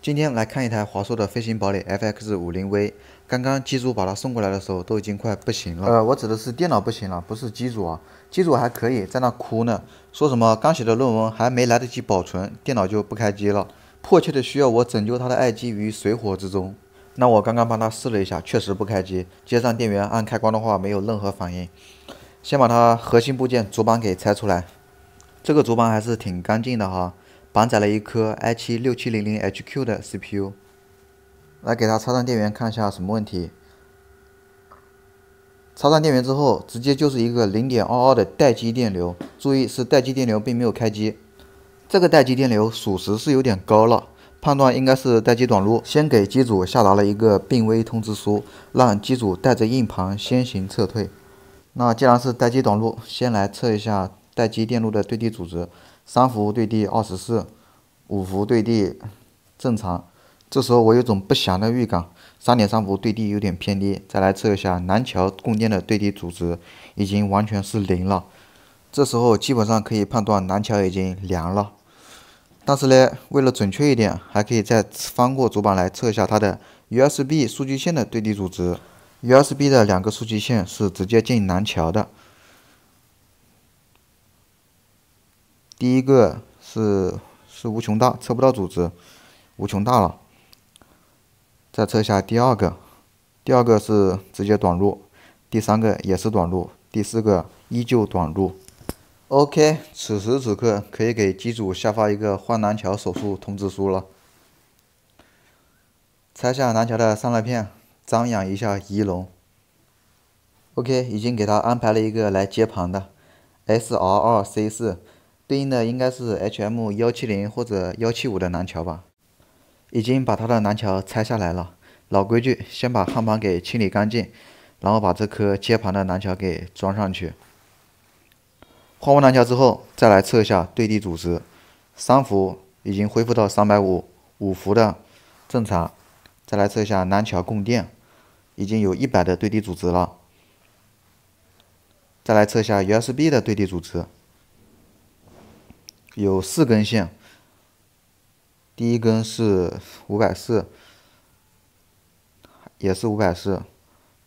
今天来看一台华硕的飞行堡垒 FX 五零 V。刚刚机主把它送过来的时候，都已经快不行了。呃，我指的是电脑不行了，不是机主啊。机主还可以在那哭呢，说什么刚写的论文还没来得及保存，电脑就不开机了，迫切的需要我拯救他的爱机于水火之中。那我刚刚帮他试了一下，确实不开机。接上电源，按开关的话没有任何反应。先把它核心部件主板给拆出来，这个主板还是挺干净的哈。满载了一颗 i7 六七零零 HQ 的 CPU，来给它插上电源，看一下什么问题。插上电源之后，直接就是一个零点二二的待机电流，注意是待机电流，并没有开机。这个待机电流属实是有点高了，判断应该是待机短路。先给机主下达了一个病危通知书，让机主带着硬盘先行撤退。那既然是待机短路，先来测一下待机电路的对地阻值。三伏对地二十四，五伏对地正常。这时候我有种不祥的预感，三点三伏对地有点偏低。再来测一下南桥供电的对地阻值，已经完全是零了。这时候基本上可以判断南桥已经凉了。但是呢，为了准确一点，还可以再翻过主板来测一下它的 USB 数据线的对地阻值。USB 的两个数据线是直接进南桥的。第一个是是无穷大，测不到组织，无穷大了。再测下第二个，第二个是直接短路，第三个也是短路，第四个依旧短路。OK，此时此刻可以给机组下发一个换南桥手术通知书了。拆下南桥的散热片，张扬一下仪容。OK，已经给他安排了一个来接盘的，SR2C4。对应的应该是 H M 幺七零或者幺七五的南桥吧，已经把它的南桥拆下来了。老规矩，先把焊盘给清理干净，然后把这颗接盘的南桥给装上去。换完南桥之后，再来测一下对地阻值，三伏已经恢复到三百五五伏的正常。再来测一下南桥供电，已经有一百的对地阻值了。再来测一下 USB 的对地阻值。有四根线，第一根是五百四，也是五百四，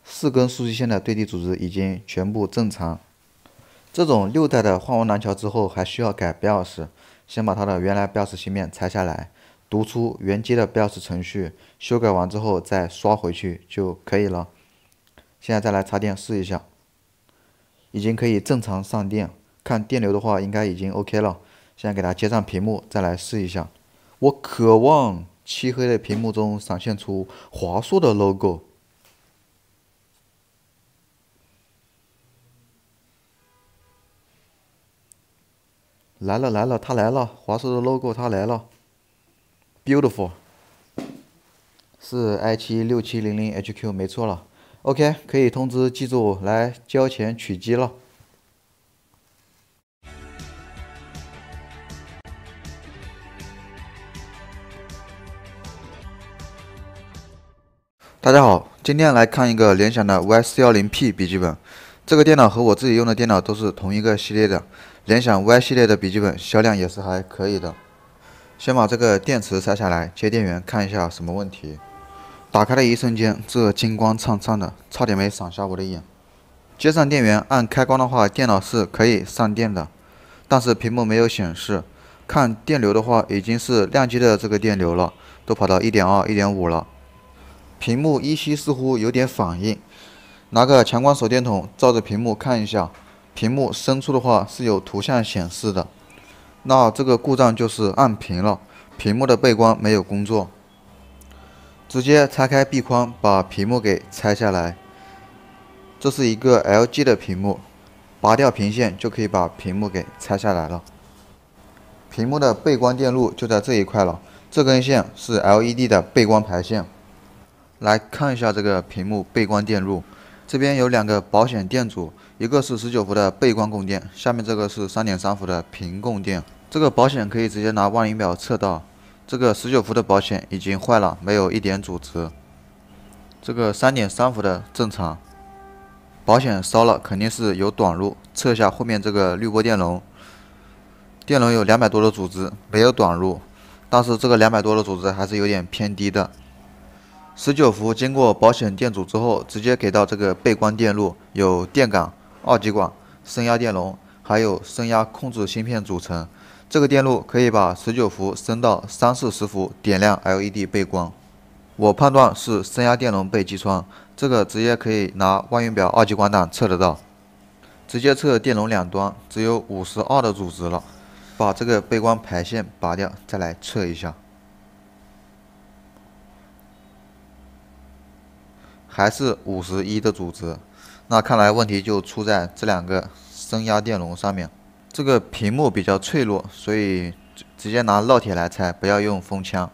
四根数据线的对地组织已经全部正常。这种六代的换完蓝桥之后，还需要改标识，先把它的原来标识芯片拆下来，读出原机的标识程序，修改完之后再刷回去就可以了。现在再来插电试一下，已经可以正常上电，看电流的话，应该已经 OK 了。现在给它接上屏幕，再来试一下。我渴望漆黑的屏幕中闪现出华硕的 logo。来了来了，它来了，华硕的 logo 它来了。Beautiful，是 i7 六七零零 HQ，没错了。OK，可以通知，记住来交钱取机了。大家好，今天来看一个联想的 Y410P 笔记本。这个电脑和我自己用的电脑都是同一个系列的，联想 Y 系列的笔记本销量也是还可以的。先把这个电池拆下来，接电源看一下什么问题。打开的一瞬间，这金光灿灿的，差点没闪瞎我的眼。接上电源，按开关的话，电脑是可以上电的，但是屏幕没有显示。看电流的话，已经是亮机的这个电流了，都跑到一点二、一点五了。屏幕依稀似乎有点反应，拿个强光手电筒照着屏幕看一下，屏幕深处的话是有图像显示的，那这个故障就是暗屏了，屏幕的背光没有工作。直接拆开壁框，把屏幕给拆下来。这是一个 LG 的屏幕，拔掉屏线就可以把屏幕给拆下来了。屏幕的背光电路就在这一块了，这根线是 LED 的背光排线。来看一下这个屏幕背光电路，这边有两个保险电阻，一个是十九伏的背光供电，下面这个是三点三伏的屏供电。这个保险可以直接拿万用表测到，这个十九伏的保险已经坏了，没有一点阻值。这个三点三伏的正常，保险烧了肯定是有短路。测一下后面这个滤波电容，电容有两百多的阻值，没有短路，但是这个两百多的阻值还是有点偏低的。十九伏经过保险电阻之后，直接给到这个背光电路，有电感、二极管、升压电容，还有升压控制芯片组成。这个电路可以把十九伏升到三四十伏，点亮 LED 背光。我判断是升压电容被击穿，这个直接可以拿万用表二极管档测得到，直接测电容两端只有五十二的阻值了。把这个背光排线拔掉，再来测一下。还是五十一的阻值，那看来问题就出在这两个升压电容上面。这个屏幕比较脆弱，所以直接拿烙铁来拆，不要用风枪。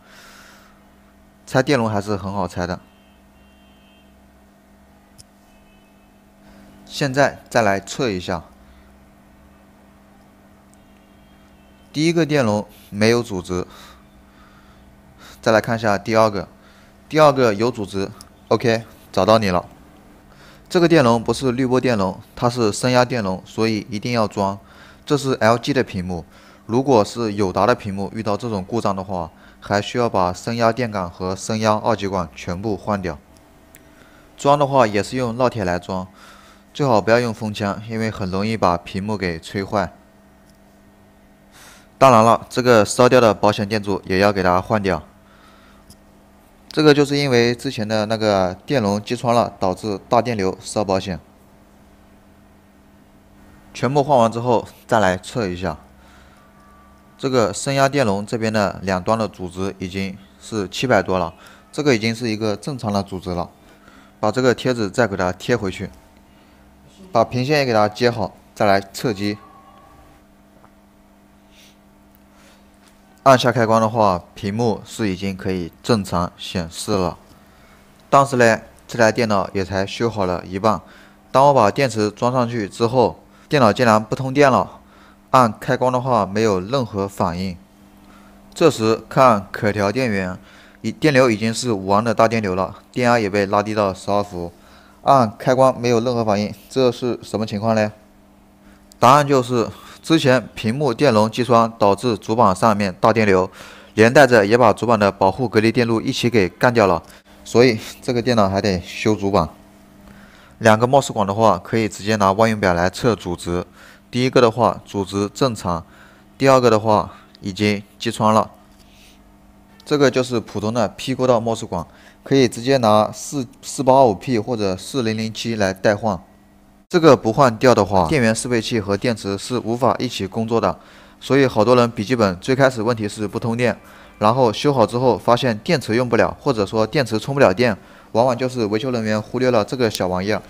拆电容还是很好拆的。现在再来测一下，第一个电容没有阻值，再来看一下第二个，第二个有阻值，OK。找到你了，这个电容不是滤波电容，它是升压电容，所以一定要装。这是 LG 的屏幕，如果是友达的屏幕，遇到这种故障的话，还需要把升压电感和升压二极管全部换掉。装的话也是用烙铁来装，最好不要用风枪，因为很容易把屏幕给吹坏。当然了，这个烧掉的保险电阻也要给它换掉。这个就是因为之前的那个电容击穿了，导致大电流烧保险。全部换完之后，再来测一下。这个升压电容这边的两端的阻值已经是七百多了，这个已经是一个正常的阻值了。把这个贴纸再给它贴回去，把屏线也给它接好，再来测机。按下开关的话，屏幕是已经可以正常显示了。但是呢，这台电脑也才修好了一半。当我把电池装上去之后，电脑竟然不通电了。按开关的话，没有任何反应。这时看可调电源，已电流已经是五安的大电流了，电压也被拉低到十二伏。按开关没有任何反应，这是什么情况呢？答案就是。之前屏幕电容击穿导致主板上面大电流，连带着也把主板的保护隔离电路一起给干掉了，所以这个电脑还得修主板。两个 mos 管的话，可以直接拿万用表来测阻值。第一个的话阻值正常，第二个的话已经击穿了。这个就是普通的 p 过道 mos 管，可以直接拿四四八五 p 或者四零零七来代换。这个不换掉的话，电源适配器和电池是无法一起工作的。所以好多人笔记本最开始问题是不通电，然后修好之后发现电池用不了，或者说电池充不了电，往往就是维修人员忽略了这个小玩意儿。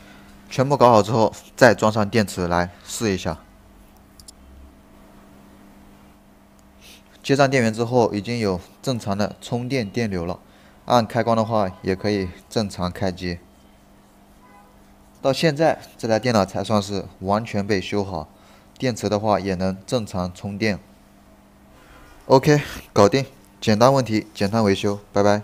全部搞好之后，再装上电池来试一下。接上电源之后，已经有正常的充电电流了。按开关的话，也可以正常开机。到现在这台电脑才算是完全被修好，电池的话也能正常充电。OK，搞定，简单问题，简单维修，拜拜。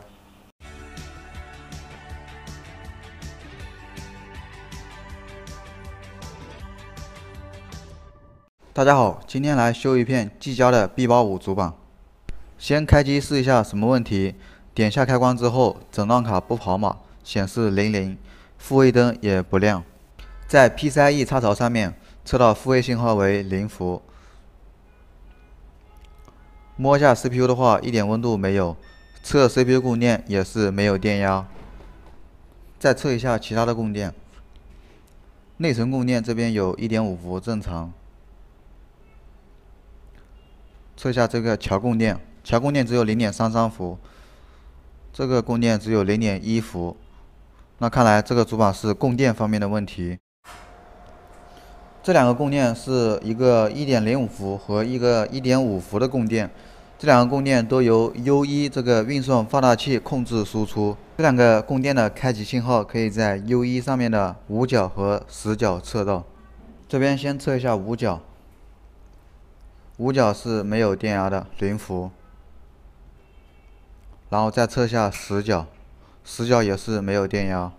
大家好，今天来修一片技嘉的 B 八五主板，先开机试一下什么问题。点下开关之后，诊断卡不跑码，显示零零。复位灯也不亮，在 PCIe 插槽上面测到复位信号为零伏。摸一下 CPU 的话，一点温度没有，测 CPU 供电也是没有电压。再测一下其他的供电，内存供电这边有一点五伏正常。测一下这个桥供电，桥供电只有零点三三伏，这个供电只有零点一伏。那看来这个主板是供电方面的问题。这两个供电是一个一点零五伏和一个一点五伏的供电，这两个供电都由 U1 这个运算放大器控制输出。这两个供电的开启信号可以在 U1 上面的五角和十角测到。这边先测一下五角，五角是没有电压的，零伏。然后再测一下十角。死角也是没有电压。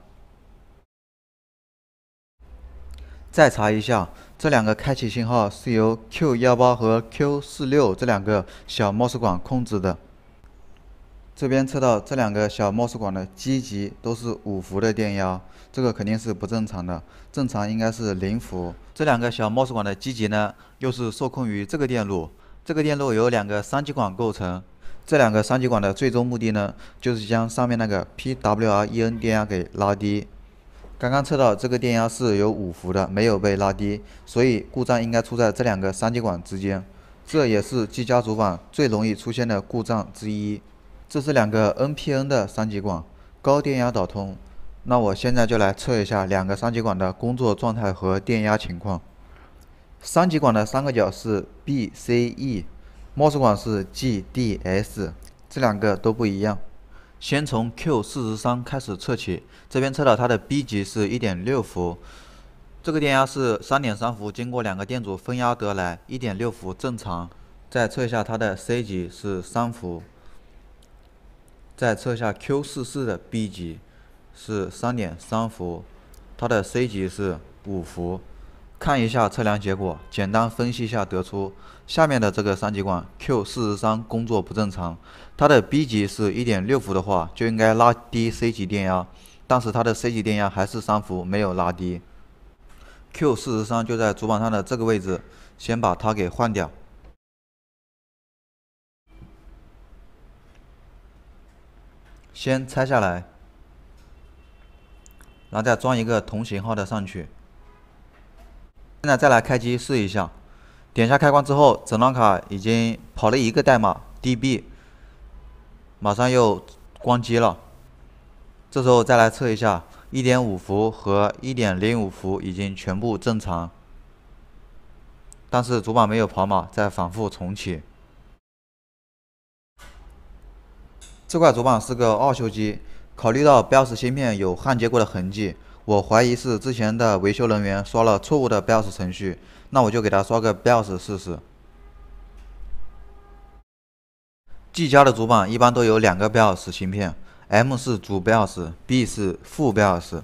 再查一下，这两个开启信号是由 Q 幺八和 Q 四六这两个小 mos 管控制的。这边测到这两个小 mos 管的基极都是五伏的电压，这个肯定是不正常的，正常应该是零伏。这两个小 mos 管的基极呢，又是受控于这个电路，这个电路由两个三极管构成。这两个三极管的最终目的呢，就是将上面那个 PWR EN 电压给拉低。刚刚测到这个电压是有五伏的，没有被拉低，所以故障应该出在这两个三极管之间。这也是机嘉主板最容易出现的故障之一。这是两个 NPN 的三极管，高电压导通。那我现在就来测一下两个三极管的工作状态和电压情况。三极管的三个角是 B、C、E。模式管是 GDS，这两个都不一样。先从 Q 四十三开始测起，这边测到它的 B 级是1.6伏，这个电压是3.3伏，经过两个电阻分压得来，1.6伏正常。再测下它的 C 级是3伏，再测下 Q 四四的 B 级是3.3伏，它的 C 级是5伏。看一下测量结果，简单分析一下，得出下面的这个三极管 Q 四十三工作不正常。它的 B 级是1.6伏的话，就应该拉低 C 级电压，但是它的 C 级电压还是三伏，没有拉低。Q 四十三就在主板上的这个位置，先把它给换掉，先拆下来，然后再装一个同型号的上去。现在再来开机试一下，点下开关之后，整张卡已经跑了一个代码 DB，马上又关机了。这时候再来测一下，一点五伏和一点零五伏已经全部正常，但是主板没有跑码，在反复重启。这块主板是个二修机，考虑到 BIOS 芯片有焊接过的痕迹。我怀疑是之前的维修人员刷了错误的 BIOS 程序，那我就给他刷个 BIOS 试试。技嘉的主板一般都有两个 BIOS 芯片，M 是主 BIOS，B 是副 BIOS。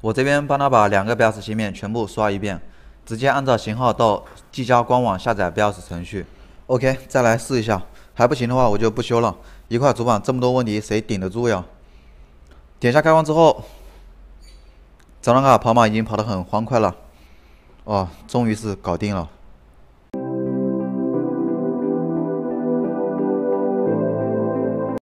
我这边帮他把两个 BIOS 芯片全部刷一遍，直接按照型号到技嘉官网下载 BIOS 程序。OK，再来试一下，还不行的话我就不修了。一块主板这么多问题，谁顶得住呀？点下开关之后。早上啊？跑马已经跑得很欢快了，哦，终于是搞定了。